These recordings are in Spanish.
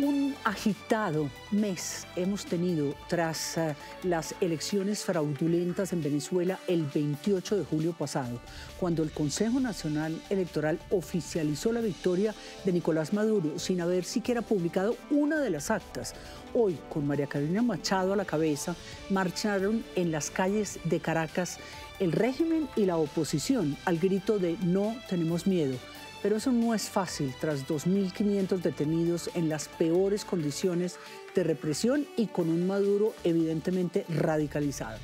Un agitado mes hemos tenido tras eh, las elecciones fraudulentas en Venezuela el 28 de julio pasado, cuando el Consejo Nacional Electoral oficializó la victoria de Nicolás Maduro sin haber siquiera publicado una de las actas. Hoy, con María Carolina Machado a la cabeza, marcharon en las calles de Caracas el régimen y la oposición al grito de no tenemos miedo. Pero eso no es fácil tras 2.500 detenidos en las peores condiciones de represión y con un Maduro evidentemente radicalizado.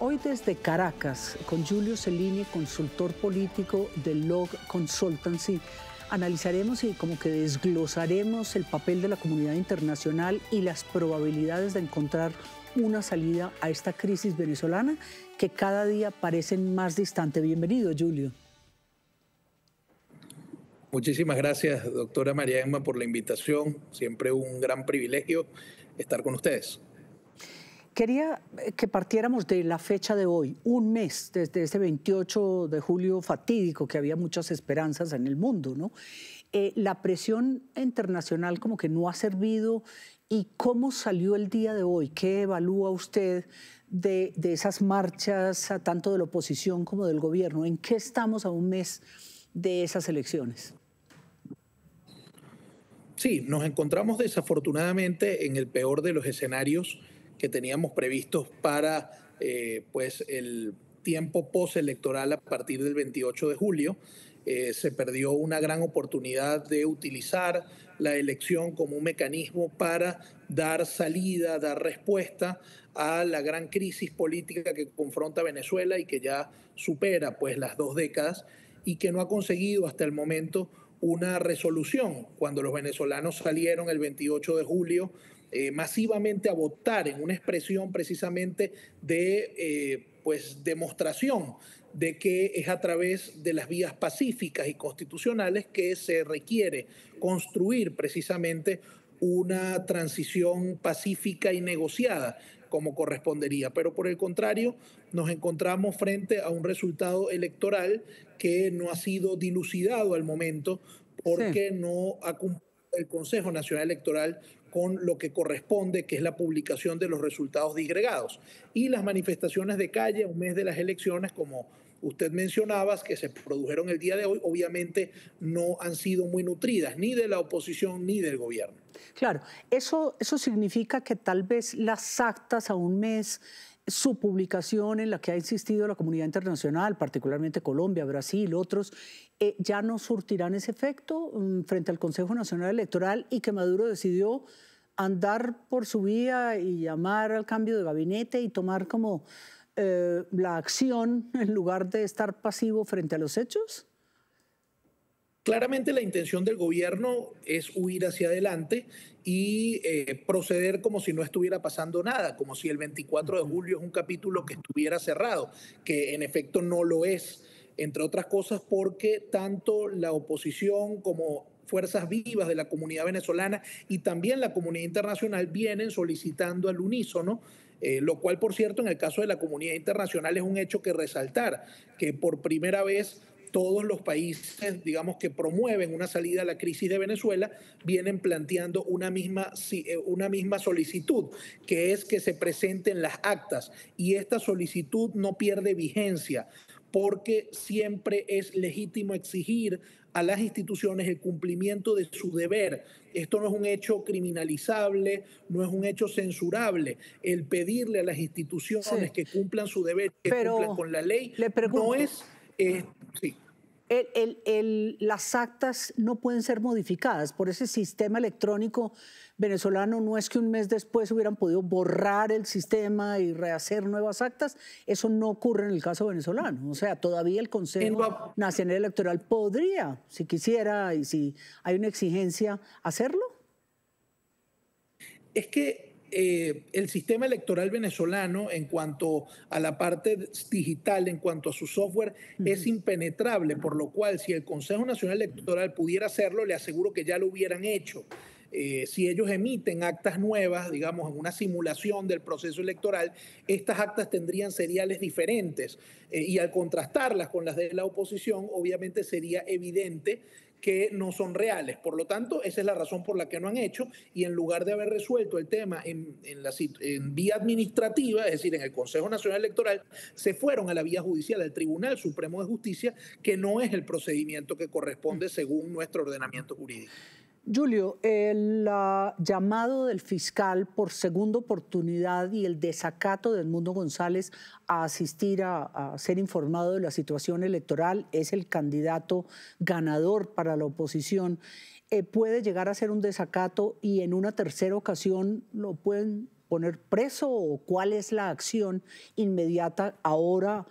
Hoy desde Caracas, con Julio Celini, consultor político de Log Consultancy, analizaremos y como que desglosaremos el papel de la comunidad internacional y las probabilidades de encontrar una salida a esta crisis venezolana que cada día parece más distante. Bienvenido, Julio. Muchísimas gracias, doctora María Emma, por la invitación. Siempre un gran privilegio estar con ustedes. Quería eh, que partiéramos de la fecha de hoy, un mes desde ese 28 de julio fatídico, que había muchas esperanzas en el mundo, ¿no? Eh, la presión internacional como que no ha servido y cómo salió el día de hoy, qué evalúa usted de, de esas marchas, tanto de la oposición como del gobierno, en qué estamos a un mes de esas elecciones. Sí, nos encontramos desafortunadamente en el peor de los escenarios que teníamos previstos para eh, pues el tiempo postelectoral a partir del 28 de julio. Eh, se perdió una gran oportunidad de utilizar la elección como un mecanismo para dar salida, dar respuesta a la gran crisis política que confronta Venezuela y que ya supera pues las dos décadas y que no ha conseguido hasta el momento una resolución. Cuando los venezolanos salieron el 28 de julio eh, masivamente a votar en una expresión precisamente de eh, pues, demostración de que es a través de las vías pacíficas y constitucionales que se requiere construir precisamente una transición pacífica y negociada como correspondería. Pero por el contrario, nos encontramos frente a un resultado electoral que no ha sido dilucidado al momento porque no ha cumplido el Consejo Nacional Electoral con lo que corresponde, que es la publicación de los resultados disgregados. Y las manifestaciones de calle un mes de las elecciones, como usted mencionaba que se produjeron el día de hoy, obviamente no han sido muy nutridas, ni de la oposición ni del gobierno. Claro, eso, eso significa que tal vez las actas a un mes su publicación en la que ha insistido la comunidad internacional, particularmente Colombia, Brasil, otros, eh, ya no surtirán ese efecto mm, frente al Consejo Nacional Electoral y que Maduro decidió andar por su vía y llamar al cambio de gabinete y tomar como eh, la acción en lugar de estar pasivo frente a los hechos? Claramente la intención del gobierno es huir hacia adelante y eh, proceder como si no estuviera pasando nada, como si el 24 de julio es un capítulo que estuviera cerrado, que en efecto no lo es, entre otras cosas porque tanto la oposición como fuerzas vivas de la comunidad venezolana y también la comunidad internacional vienen solicitando al unísono eh, lo cual, por cierto, en el caso de la comunidad internacional es un hecho que resaltar, que por primera vez todos los países, digamos, que promueven una salida a la crisis de Venezuela, vienen planteando una misma, eh, una misma solicitud, que es que se presenten las actas. Y esta solicitud no pierde vigencia, porque siempre es legítimo exigir a las instituciones el cumplimiento de su deber. Esto no es un hecho criminalizable, no es un hecho censurable. El pedirle a las instituciones que cumplan su deber, que cumplan con la ley, no es... Eh, sí las actas no pueden ser modificadas por ese sistema electrónico venezolano. No es que un mes después hubieran podido borrar el sistema y rehacer nuevas actas. Eso no ocurre en el caso venezolano. O sea, todavía el Consejo Nacional Electoral podría, si quisiera y si hay una exigencia, hacerlo. Es que eh, el sistema electoral venezolano en cuanto a la parte digital, en cuanto a su software, es impenetrable, por lo cual si el Consejo Nacional Electoral pudiera hacerlo, le aseguro que ya lo hubieran hecho. Eh, si ellos emiten actas nuevas, digamos, en una simulación del proceso electoral, estas actas tendrían seriales diferentes eh, y al contrastarlas con las de la oposición, obviamente sería evidente que no son reales. Por lo tanto, esa es la razón por la que no han hecho y en lugar de haber resuelto el tema en, la, en vía administrativa, es decir, en el Consejo Nacional Electoral, se fueron a la vía judicial, al Tribunal Supremo de Justicia, que no es el procedimiento que corresponde según nuestro ordenamiento jurídico. Julio, el llamado del fiscal por segunda oportunidad y el desacato de Edmundo González a asistir a, ser informado de la situación electoral es el candidato ganador para la oposición. Eh, puede llegar a ser un desacato y en una tercera ocasión lo pueden poner preso o cuál es la acción inmediata ahora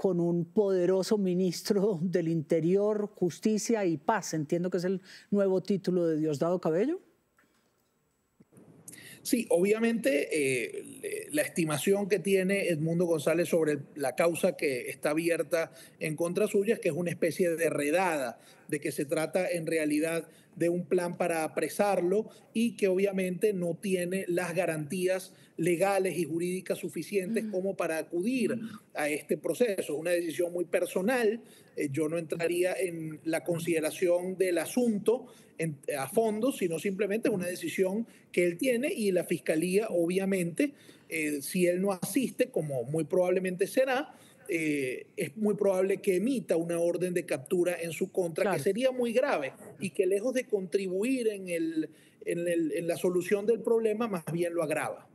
con un poderoso ministro del Interior, Justicia y Paz. Entiendo que es el nuevo título de Diosdado Cabello. Sí, obviamente eh, la estimación que tiene Edmundo González sobre la causa que está abierta en contra suya es que es una especie de redada de que se trata en realidad de un plan para apresarlo y que obviamente no tiene las garantías legales y jurídicas suficientes como para acudir a este proceso. Es una decisión muy personal, eh, yo no entraría en la consideración del asunto a fondo, sino simplemente una decisión que él tiene y la Fiscalía obviamente eh, si él no asiste, como muy probablemente será, eh, es muy probable que emita una orden de captura en su contra, que sería muy grave y que lejos de contribuir en, el, en, la solución del problema, más bien lo agrava.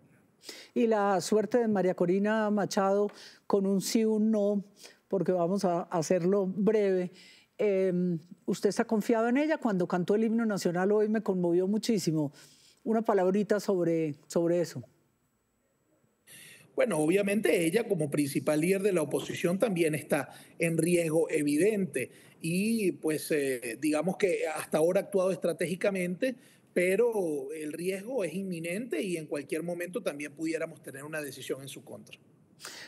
Y la suerte de María Corina Machado con un sí, un no, porque vamos a hacerlo breve. Eh, usted está confiado en ella. Cuando cantó el himno nacional hoy me conmovió muchísimo. Una palabrita sobre, sobre eso bueno, obviamente ella como principal líder de la oposición también está en riesgo evidente y pues eh, digamos que hasta ahora ha actuado estratégicamente, pero el riesgo es inminente y en cualquier momento también pudiéramos tener una decisión en su contra.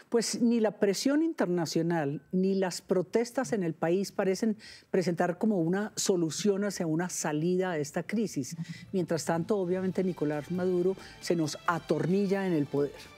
Pues ni la presión internacional ni las protestas en el país parecen presentar como una solución hacia una salida a esta crisis. Mientras tanto, obviamente, Nicolás Maduro se nos atornilla en el poder.